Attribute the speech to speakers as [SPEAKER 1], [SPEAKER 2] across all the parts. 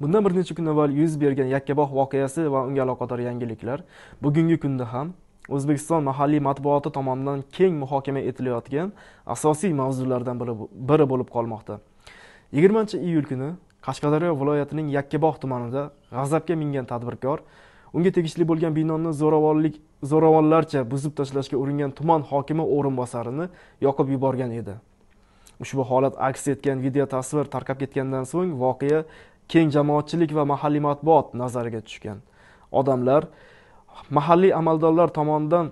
[SPEAKER 1] bundan bir necha kun avval yuz bergan yakkabog' voqeasi va unga aloqador yangiliklar bugungi kunda ham o'zbekiston mahalliy matbuoti tomonidan keng muhokama etilayotgan asosiy mavzulardan biri bo'lib qolmoqda yigirmanchi iyul kuni qashqadaryo viloyatining yakkabog' tumanida g'azabga mingan tadbirkor unga tegishli bo'lgan binoni zo'ravonlik zo'ravonlarcha buzib tashlashga uringan tuman hokimi o'rinbosarini yoqib yuborgan edi ushbu holat aks etgan video tasvir tarqab ketgandan so'ng voqea keng jamoatchilik va mahalliy matbuot nazariga tushgan odamlar mahalliy amaldorlar tomonidan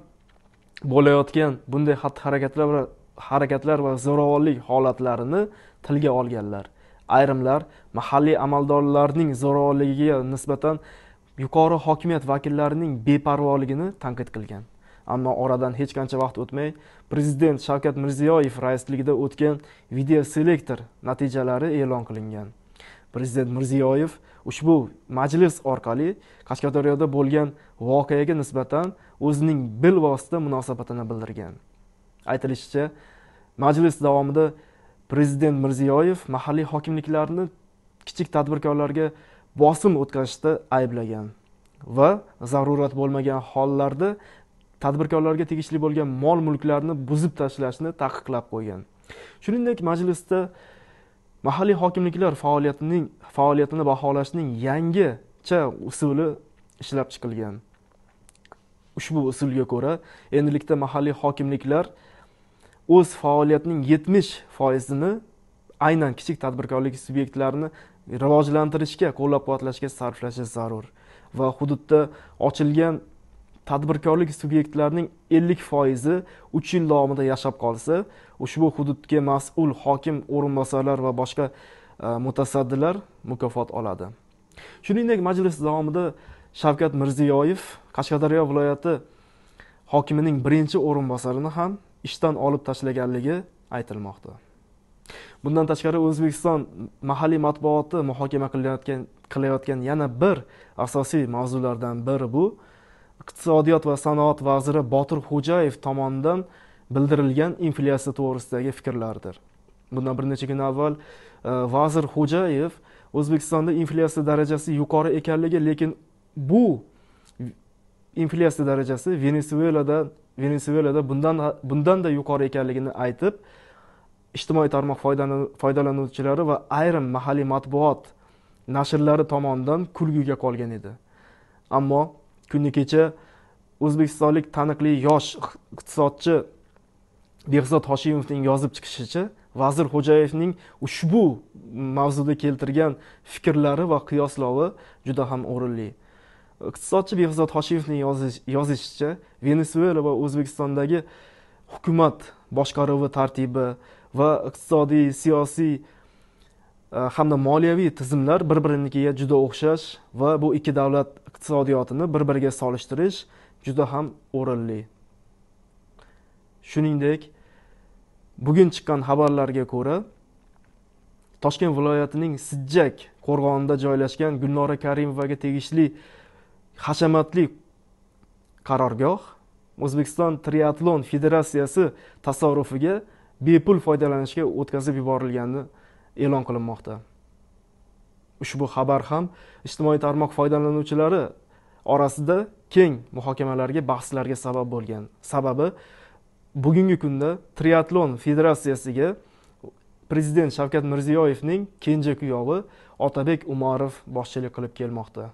[SPEAKER 1] bo'layotgan bunday xatti harakatlar va harakatlar va zo'ravonlik holatlarini tilga olganlar ayrimlar mahalliy amaldorlarning zo'ravonligiga nisbatan yuqori hokimiyat vakillarining beparvoligini tanqid qilgan ammo oradan hech qancha vaqt o'tmay prezident shavkat mirziyoyev raisligida o'tgan video selektor natijalari e'lon qilingan prezident mirziyoyev ushbu majlis orqali qashqadaryoda bo'lgan voqeaga nisbatan o'zining bilvosita munosabatini bildirgan aytilishicha majlis davomida prezident mirziyoyev mahalliy hokimliklarni kichik tadbirkorlarga bosim o'tkazishda ayblagan va zarurat bo'lmagan hollarda tadbirkorlarga tegishli bo'lgan mol mulklarni buzib tashlashni taqiqlab qo'ygan shuningdek majlisda mahalliy hokimliklar faoliyatining faoliyatini baholashning yangicha usuli ishlab chiqilgan ushbu usulga ko'ra endilikda mahalliy hokimliklar o'z faoliyatining 70 foizini aynan kichik tadbirkorlik subyektlarini rivojlantirishga qo'llab quvvatlashga sarflashi zarur va hududda ochilgan tadbirkorlik subyektlarining 50 foizi 3 yil davomida yashab qolsa ushbu hududga mas'ul hokim o'rinbosarlar va boshqa e, mutasaddilar mukofot oladi shuningdek majlis davomida shavkat mirziyoyev qashqadaryo viloyati hokimining birinchi o'rinbosarini ham ishdan olib tashlaganligi aytilmoqda bundan tashqari o'zbekiston mahalliy matbuoti muhokama qilayotgan yana bir asosiy mavzulardan biri bu iqtisodiyot va sanoat vaziri botir xo'jayev tomonidan bildirilgan inflyatsiya to'g'risidagi fikrlardir bundan bir necha kun avval e, vazir xo'jayev o'zbekistonda inflyatsiya darajasi yuqori ekanligi lekin bu inflyatsiya darajasi venesuelada venesuelada bundan bundanda yuqori ekanligini aytib ijtimoiy tarmoq foydalanuvchilari va ayrim mahalliy matbuot nashrlari tomonidan kulguga qolgan edi ammo kuni kecha o'zbekistonlik taniqli yosh iqtisodchi behzod hoshimovning yozib chiqishicha vazir xo'jayevning ushbu mavzuda keltirgan fikrlari va qiyoslovi juda ham o'rinli iqtisodchi behzod hoshimovning yozishicha venesuela va o'zbekistondagi hukumat boshqaruvi tartibi va iqtisodiy siyosiy Э, hamda moliyaviy tizimlar bir birinikiga juda o'xshash va bu ikki davlat iqtisodiyotini bir biriga solishtirish juda ham o'rinli shuningdek bugun chiqqan xabarlarga ko'ra toshkent viloyatining sijjak qo'rg'onida joylashgan gulnora karimovaga tegishli hashamatli qarorgoh o'zbekiston triatlon federatsiyasi tasarrufiga bepul foydalanishga o'tkazib yuborilgani e'lon qilinmoqda ushbu xabar ham ijtimoiy tarmoq foydalanuvchilari orasida keng muhokamalarga bahslarga sabab bo'lgan sababi bugungi kunda triatlon federatsiyasiga prezident shavkat mirziyoyevning kenja kuyovi otabek umarov boshchilik qilib kelmoqda